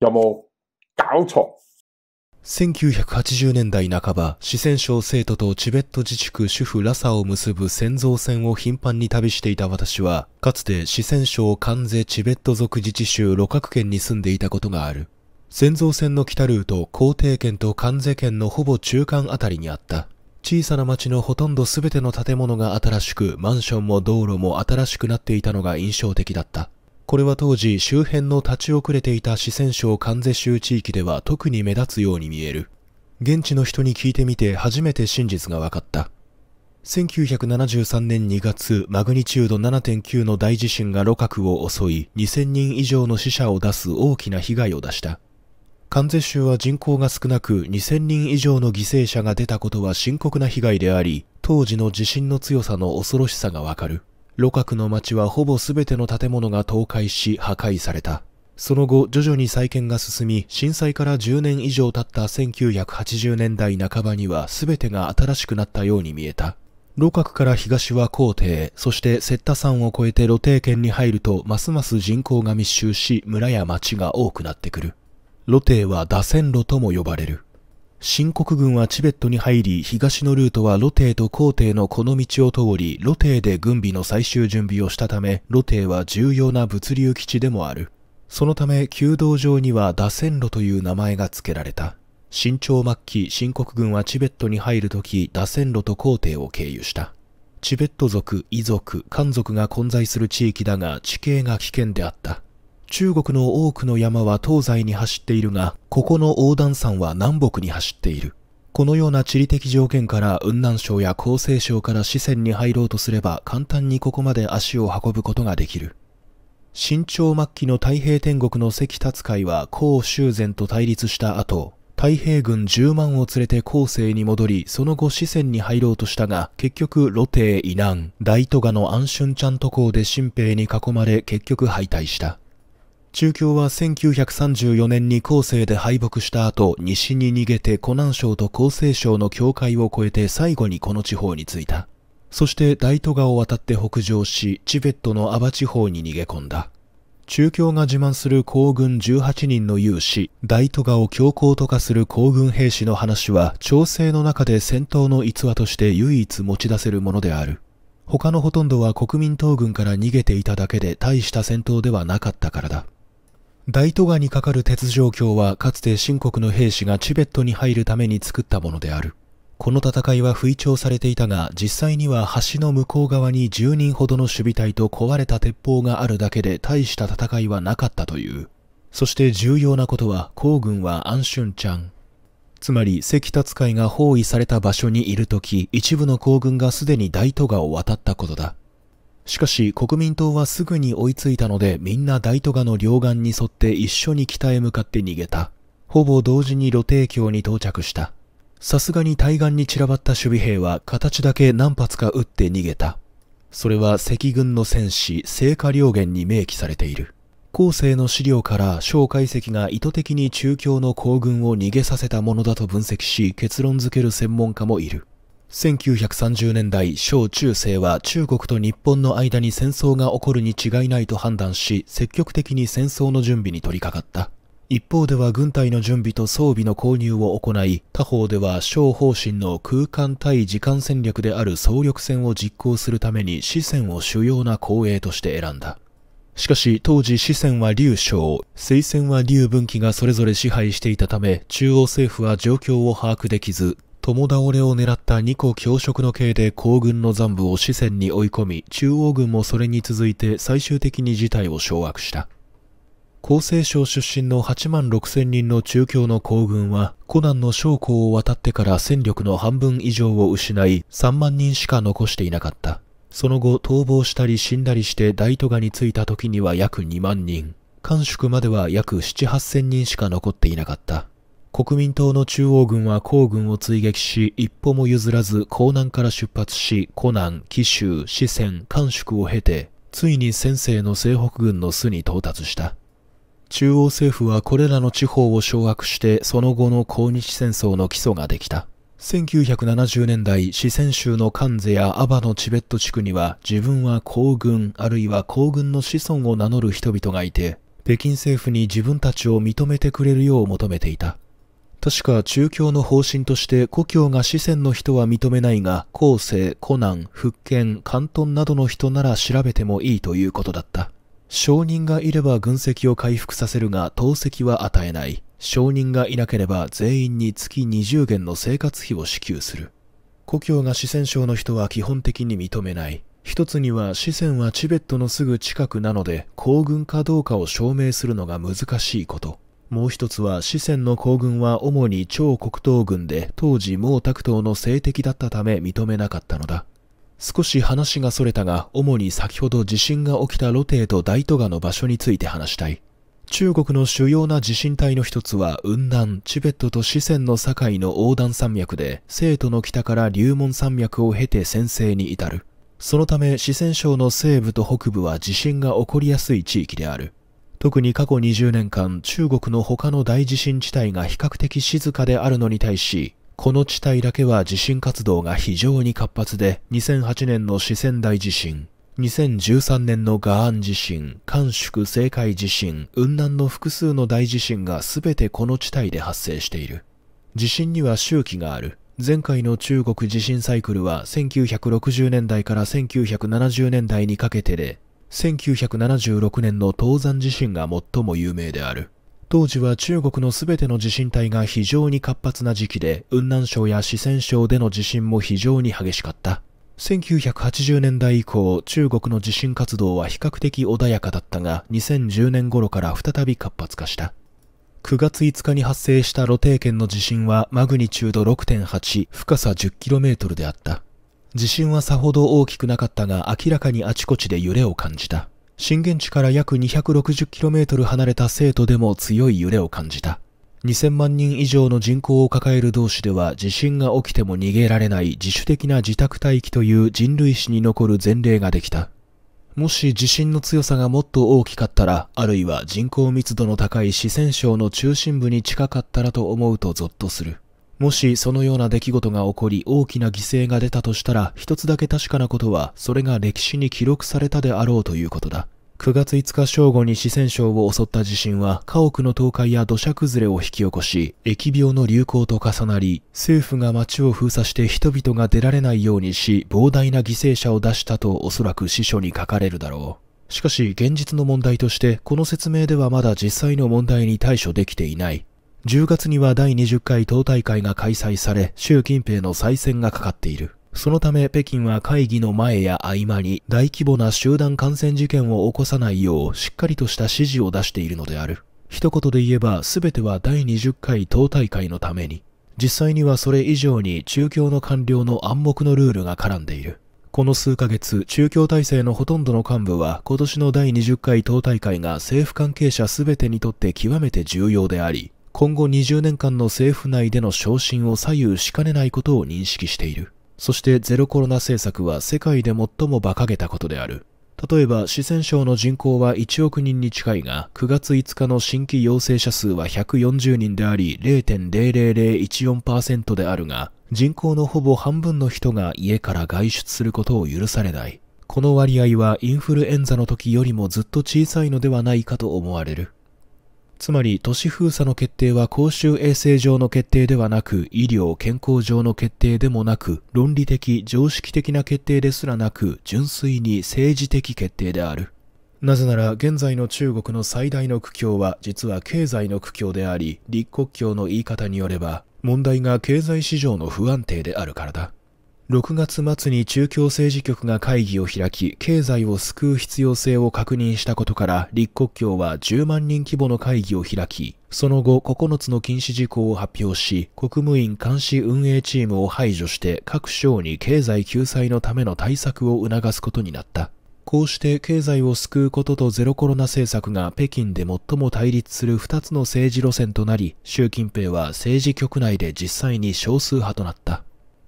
有冇搞1 9 8 0年代半ば、四川省成都とチベット自治区主婦ラサを結ぶ先造線を頻繁に旅していた私は、かつて四川省関税チベット族自治州六角県に住んでいたことがある。先造線の北ルート、皇帝県と関税県のほぼ中間あたりにあった。小さな町のほとんど全ての建物が新しく、マンションも道路も新しくなっていたのが印象的だった。これは当時周辺の立ち遅れていた四川省関西州地域では特に目立つように見える。現地の人に聞いてみて初めて真実が分かった。1973年2月、マグニチュード7.9の大地震が路角を襲い、2000人以上の死者を出す大きな被害を出した。関西州は人口が少なく、2000人以上の犠牲者が出たことは深刻な被害であり、当時の地震の強さの恐ろしさがわかる。路角の町はほぼ全ての建物が倒壊し破壊された。その後、徐々に再建が進み、震災から10年以上経った1980年代半ばには全てが新しくなったように見えた。路角から東は皇帝、そして雪田山を越えて露帝県に入ると、ますます人口が密集し、村や町が多くなってくる。露帝は打線路とも呼ばれる。新国軍はチベットに入り、東のルートは露帝と皇帝のこの道を通り、露帝で軍備の最終準備をしたため、露帝は重要な物流基地でもある。そのため、弓道場には打線路という名前が付けられた。新朝末期、新国軍はチベットに入るとき、打線路と皇帝を経由した。チベット族、遺族、漢族が混在する地域だが、地形が危険であった。中国の多くの山は東西に走っているが、ここの横断山は南北に走っている。このような地理的条件から雲南省や江西省から四川に入ろうとすれば簡単にここまで足を運ぶことができる。清朝末期の太平天国の関達海は江修前と対立した後、太平軍10万を連れて後世に戻り、その後四川に入ろうとしたが、結局露呈、以南、大都賀の安春ちゃん渡港で新兵に囲まれ結局敗退した。中共は1934年に後世で敗北した後、西に逃げて湖南省と江西省の境界を越えて最後にこの地方に着いた。そして大都川を渡って北上し、チベットのアバ地方に逃げ込んだ。中共が自慢する行軍18人の勇士、大都川を強行と化する行軍兵士の話は、調整の中で戦闘の逸話として唯一持ち出せるものである。他のほとんどは国民党軍から逃げていただけで大した戦闘ではなかったからだ。大都ガにかかる鉄条橋はかつて清国の兵士がチベットに入るために作ったものである。この戦いは吹聴されていたが、実際には橋の向こう側に10人ほどの守備隊と壊れた鉄砲があるだけで大した戦いはなかったという。そして重要なことは、皇軍は安春ちゃん。つまり、関達会が包囲された場所にいるとき、一部の皇軍がすでに大都賀を渡ったことだ。しかし国民党はすぐに追いついたのでみんな大都賀の両岸に沿って一緒に北へ向かって逃げた。ほぼ同時に露呈橋に到着した。さすがに対岸に散らばった守備兵は形だけ何発か撃って逃げた。それは赤軍の戦士、聖火両言に明記されている。後世の資料から蒋介石が意図的に中共の行軍を逃げさせたものだと分析し結論付ける専門家もいる。1930年代小中世は中国と日本の間に戦争が起こるに違いないと判断し積極的に戦争の準備に取り掛かった一方では軍隊の準備と装備の購入を行い他方では小方針の空間対時間戦略である総力戦を実行するために四川を主要な公営として選んだしかし当時四川は劉将、推薦は劉文旗がそれぞれ支配していたため中央政府は状況を把握できず共倒れを狙った二個強食の刑で皇軍の残部を四川に追い込み、中央軍もそれに続いて最終的に事態を掌握した。厚生省出身の8万6千人の中京の皇軍は、コナンの将校を渡ってから戦力の半分以上を失い、3万人しか残していなかった。その後、逃亡したり死んだりして大都賀に着いた時には約2万人。官粛までは約7、8千人しか残っていなかった。国民党の中央軍は皇軍を追撃し、一歩も譲らず江南から出発し、湖南、紀州、四川、甘粛を経て、ついに先生の西北軍の巣に到達した。中央政府はこれらの地方を掌握してその後の抗日戦争の基礎ができた。1970年代、四川州の関税や阿波のチベット地区には自分は皇軍あるいは皇軍の子孫を名乗る人々がいて、北京政府に自分たちを認めてくれるよう求めていた。確か中教の方針として故郷が四川の人は認めないが、後世、湖南、福建、広東などの人なら調べてもいいということだった。証人がいれば軍籍を回復させるが、透析は与えない。証人がいなければ全員に月20元の生活費を支給する。故郷が四川省の人は基本的に認めない。一つには四川はチベットのすぐ近くなので、行軍かどうかを証明するのが難しいこと。もう一つは四川の行軍は主に超黒東軍で当時毛沢東の政敵だったため認めなかったのだ。少し話が逸れたが、主に先ほど地震が起きた露呈と大都賀の場所について話したい。中国の主要な地震帯の一つは雲南、チベットと四川の境の横断山脈で、成都の北から龍門山脈を経て先制に至る。そのため四川省の西部と北部は地震が起こりやすい地域である。特に過去20年間、中国の他の大地震地帯が比較的静かであるのに対し、この地帯だけは地震活動が非常に活発で、2008年の四川大地震、2013年のガーン地震、甘粛西海地震、雲南の複数の大地震が全てこの地帯で発生している。地震には周期がある。前回の中国地震サイクルは1960年代から1970年代にかけてで、1976年の東山地震が最も有名である。当時は中国の全ての地震帯が非常に活発な時期で、雲南省や四川省での地震も非常に激しかった。1980年代以降、中国の地震活動は比較的穏やかだったが、2010年頃から再び活発化した。9月5日に発生した露呈圏の地震はマグニチュード6.8、深さ 10km であった。地震はさほど大きくなかったが明らかにあちこちで揺れを感じた。震源地から約 260km 離れた生徒でも強い揺れを感じた。2000万人以上の人口を抱える同士では地震が起きても逃げられない自主的な自宅待機という人類史に残る前例ができた。もし地震の強さがもっと大きかったら、あるいは人口密度の高い四川省の中心部に近かったらと思うとゾッとする。もしそのような出来事が起こり大きな犠牲が出たとしたら一つだけ確かなことはそれが歴史に記録されたであろうということだ。9月5日正午に四川省を襲った地震は家屋の倒壊や土砂崩れを引き起こし、疫病の流行と重なり、政府が街を封鎖して人々が出られないようにし、膨大な犠牲者を出したとおそらく死書に書かれるだろう。しかし現実の問題として、この説明ではまだ実際の問題に対処できていない。10月には第20回党大会が開催され、習近平の再選がかかっている。そのため北京は会議の前や合間に大規模な集団感染事件を起こさないようしっかりとした指示を出しているのである。一言で言えば全ては第20回党大会のために。実際にはそれ以上に中共の官僚の暗黙のルールが絡んでいる。この数ヶ月、中共体制のほとんどの幹部は今年の第20回党大会が政府関係者全てにとって極めて重要であり、今後20年間の政府内での昇進を左右しかねないことを認識している。そしてゼロコロナ政策は世界で最も馬鹿げたことである。例えば四川省の人口は1億人に近いが、9月5日の新規陽性者数は140人であり、0.00014%であるが、人口のほぼ半分の人が家から外出することを許されない。この割合はインフルエンザの時よりもずっと小さいのではないかと思われる。つまり都市封鎖の決定は公衆衛生上の決定ではなく、医療、健康上の決定でもなく、論理的、常識的な決定ですらなく、純粋に政治的決定である。なぜなら、現在の中国の最大の苦境は、実は経済の苦境であり、立国境の言い方によれば、問題が経済市場の不安定であるからだ。6月末に中共政治局が会議を開き、経済を救う必要性を確認したことから、立国協は10万人規模の会議を開き、その後9つの禁止事項を発表し、国務院監視運営チームを排除して各省に経済救済のための対策を促すことになった。こうして経済を救うこととゼロコロナ政策が北京で最も対立する2つの政治路線となり、習近平は政治局内で実際に少数派となった。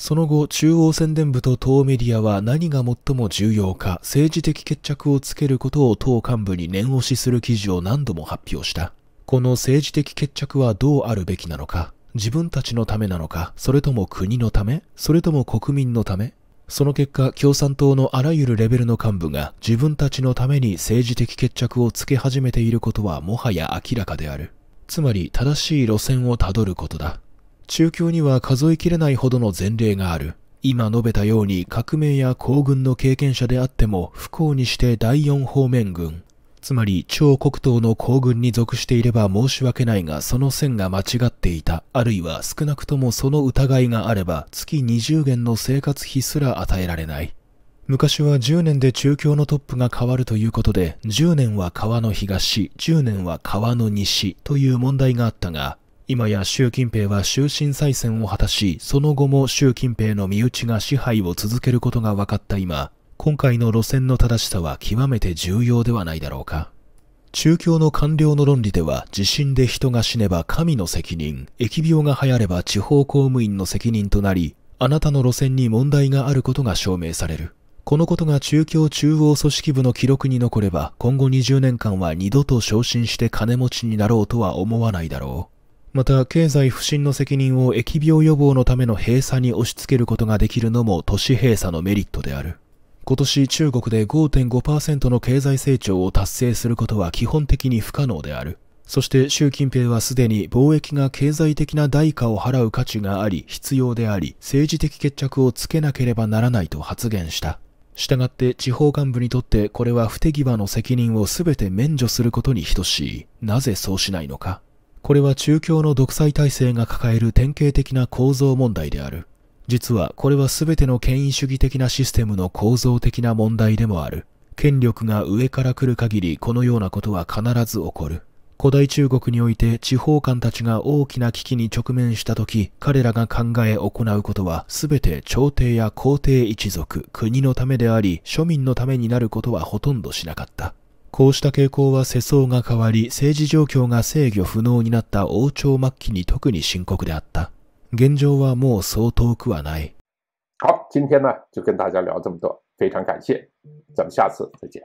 その後、中央宣伝部と党メディアは何が最も重要か政治的決着をつけることを党幹部に念押しする記事を何度も発表した。この政治的決着はどうあるべきなのか自分たちのためなのかそれとも国のためそれとも国民のためその結果、共産党のあらゆるレベルの幹部が自分たちのために政治的決着をつけ始めていることはもはや明らかである。つまり正しい路線をたどることだ。中京には数えきれないほどの前例がある。今述べたように革命や行軍の経験者であっても不幸にして第四方面軍、つまり超国党の行軍に属していれば申し訳ないがその線が間違っていた、あるいは少なくともその疑いがあれば月20元の生活費すら与えられない。昔は10年で中共のトップが変わるということで、10年は川の東、10年は川の西という問題があったが、今や習近平は終身再選を果たし、その後も習近平の身内が支配を続けることが分かった今、今回の路線の正しさは極めて重要ではないだろうか。中共の官僚の論理では、地震で人が死ねば神の責任、疫病が流行れば地方公務員の責任となり、あなたの路線に問題があることが証明される。このことが中共中央組織部の記録に残れば、今後20年間は二度と昇進して金持ちになろうとは思わないだろう。また経済不振の責任を疫病予防のための閉鎖に押し付けることができるのも都市閉鎖のメリットである。今年中国で5.5%の経済成長を達成することは基本的に不可能である。そして習近平はすでに貿易が経済的な代価を払う価値があり必要であり政治的決着をつけなければならないと発言した。したがって地方幹部にとってこれは不手際の責任を全て免除することに等しい。なぜそうしないのか。これは中共の独裁体制が抱える典型的な構造問題である。実はこれは全ての権威主義的なシステムの構造的な問題でもある。権力が上から来る限りこのようなことは必ず起こる。古代中国において地方官たちが大きな危機に直面した時、彼らが考え行うことは全て朝廷や皇帝一族、国のためであり、庶民のためになることはほとんどしなかった。こうした傾向は世相が変わり、政治状況が制御不能になった王朝末期に特に深刻であった。現状はもうそう遠くはない。好，今天呢就跟大家聊这么多，非常感谢，咱们下次再见。